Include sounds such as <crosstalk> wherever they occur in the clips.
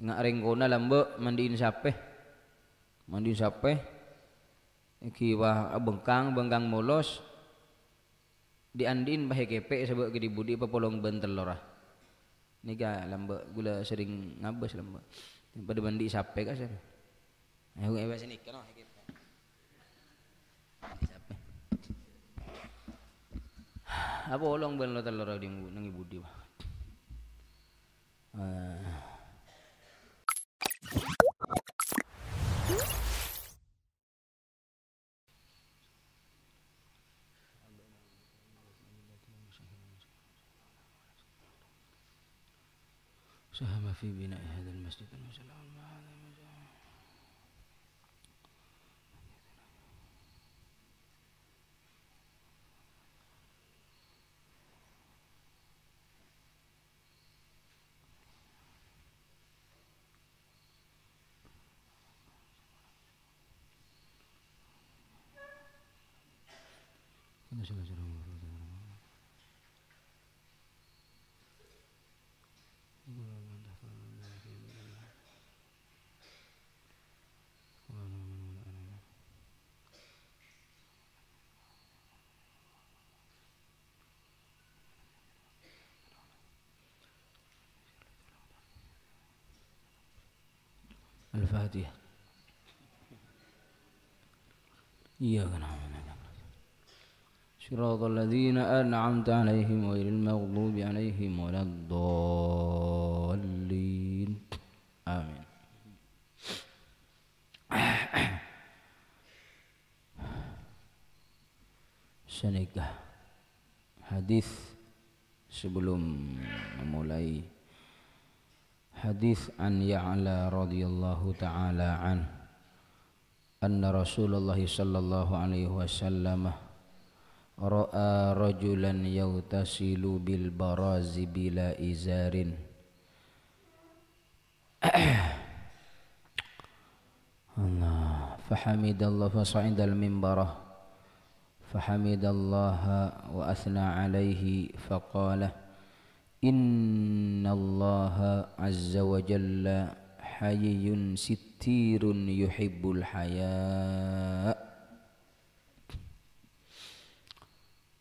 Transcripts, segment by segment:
Nga renggona lambe mandiin sapeh. Mandiin sapeh. Iki wah bengkang bengkang molos. Diandiin bahe kepe sebab gede budi pepolong lora. Nika ah, lamba gula sering ngabes lambe. Pada mandi sapeh kasih. Ayo ewa sini kana oh, kepe. Sapeh. Ah, apa olong lora di nangi budi wah. Uh, ساهم في بناء هذا المسجد المسجد Gracias. الفاتحة إياك نعبد صراط الذين أنعمت عليهم غير المغضوب عليهم ولا الضالين آمين Senikah حديث sebelum memulai حديث عن يعلى رضي الله تعالى عنه أن رسول الله صلى الله عليه وسلم رأى رجلا يغتسل بالبراز بلا إزار <clears throat> الله فحمد الله فصعد المنبر فحمد الله وأثنى عليه فقال إن الله عز وجل حيي ستير يحب الحياء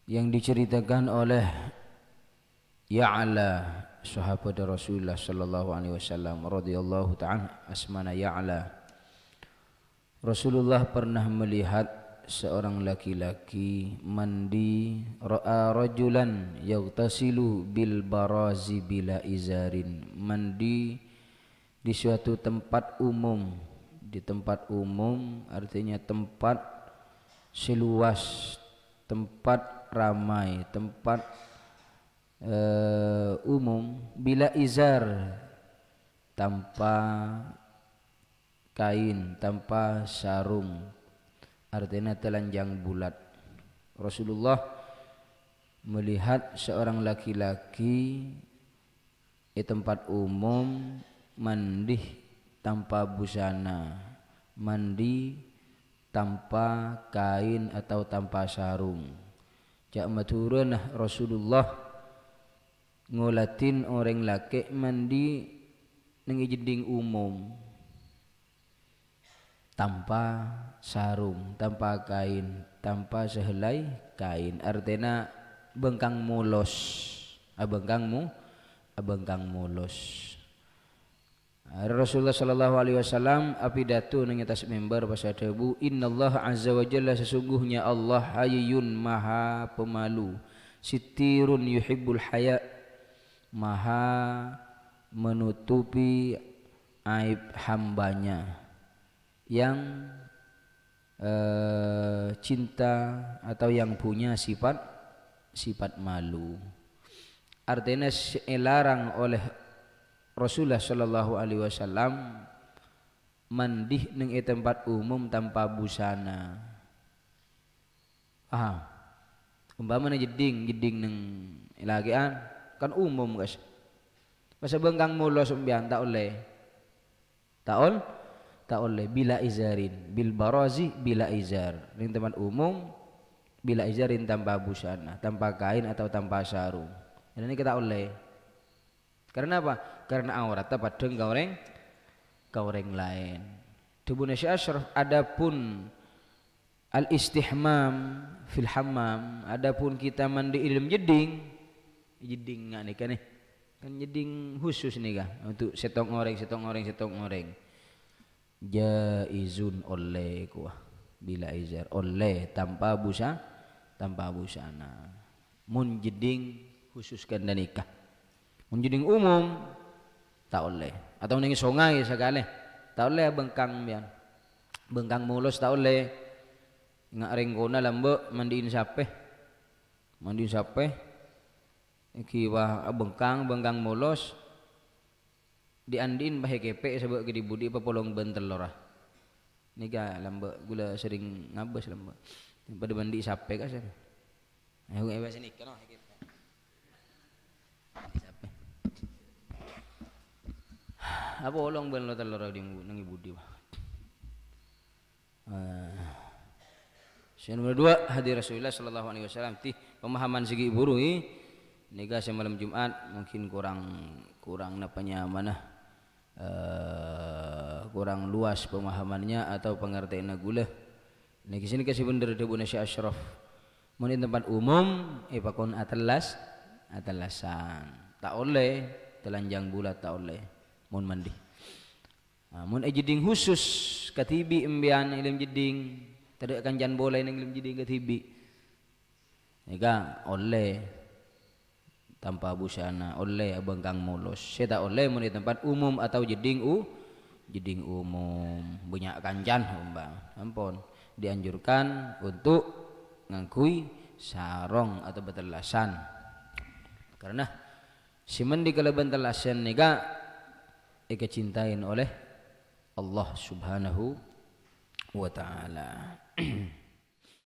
yang diceritakan oleh Ya'la sahabat Rasulullah sallallahu alaihi wasallam radhiyallahu taala asmana Ya'la Rasulullah pernah melihat seorang laki-laki mandi ra'a rajulan yaghtasilu bil barazi bila izarin mandi di suatu tempat umum di tempat umum artinya tempat seluas tempat ramai tempat uh, umum bila izar tanpa kain tanpa sarung artinya telanjang bulat. Rasulullah melihat seorang laki-laki di tempat umum mandi tanpa busana, mandi tanpa kain atau tanpa sarung. Cak maturun nah, Rasulullah ngolatin orang laki mandi nengi umum tanpa sarung tanpa kain tanpa sehelai kain artinya bengkang mulos abengkangmu abengkang mulos Rasulullah Shallallahu alaihi wasallam apidatu nang atas member bahasa debu Inna Allah azza wa jalla sesungguhnya Allah hayyun maha pemalu sitirun yuhibbul haya maha menutupi aib hambanya yang eh, cinta atau yang punya sifat sifat malu. Artinya dilarang oleh Rasulullah Shallallahu Alaihi Wasallam mandi neng e tempat umum tanpa busana. Ah, umpamanya jeding jeding neng ilagaan kan umum guys. Masa bengkang mulos umbian tak oleh. Tak oleh tak oleh bila izarin bil barazi bila izar ring teman umum bila izarin tanpa busana tanpa kain atau tanpa sarung dan ini kita oleh karena apa karena aurat dapat deng goreng goreng lain tubuh Syekh Ashraf adapun al istihmam fil hammam adapun kita mandi ilm jeding jeding nggak nih kan nih kan jeding khusus nih kah untuk setong goreng, setong goreng, setong goreng jaizun oleh kuah bila izar oleh tanpa busa tanpa busana munjeding khususkan dan nikah munjeding umum tak oleh atau ning songai sekali tak oleh bengkang bian bengkang mulus tak oleh ngak renggona lambek mandiin sape mandiin sape kiwa bengkang bengkang mulus diandiin pakai kepek sebab gede budi pepolong bentel lorah nega lamba gula sering ngabes lamba pada bandi sape kah sana ayo ewa ni kena sape apa olong bantal lorah lorah di nangi budi bah eh, Yang nomor dua hadir Rasulullah Shallallahu Alaihi Wasallam ti pemahaman segi burui eh. nika semalam Jumat mungkin kurang kurang napanya mana Eh, kurang luas pemahamannya atau pengertiannya gula. Nah, sini kasih bener di Bunda Syekh Ashraf. Mun tempat umum ipakun atelas atelasan. Tak oleh telanjang bulat tak oleh. Mun mandi. Ah, mun ejeding eh khusus katibi embian ilim jiding. Tidak akan jan boleh nang ilim jeding katibi. Nega oleh tanpa busana oleh abang kang mulus seta oleh menit di tempat umum atau jeding u jeding umum banyak kanjan umbang ampun dianjurkan untuk ngangkui sarong atau betelasan karena simen di keleban telasan nega ika cintain oleh Allah subhanahu wa ta'ala <clears throat>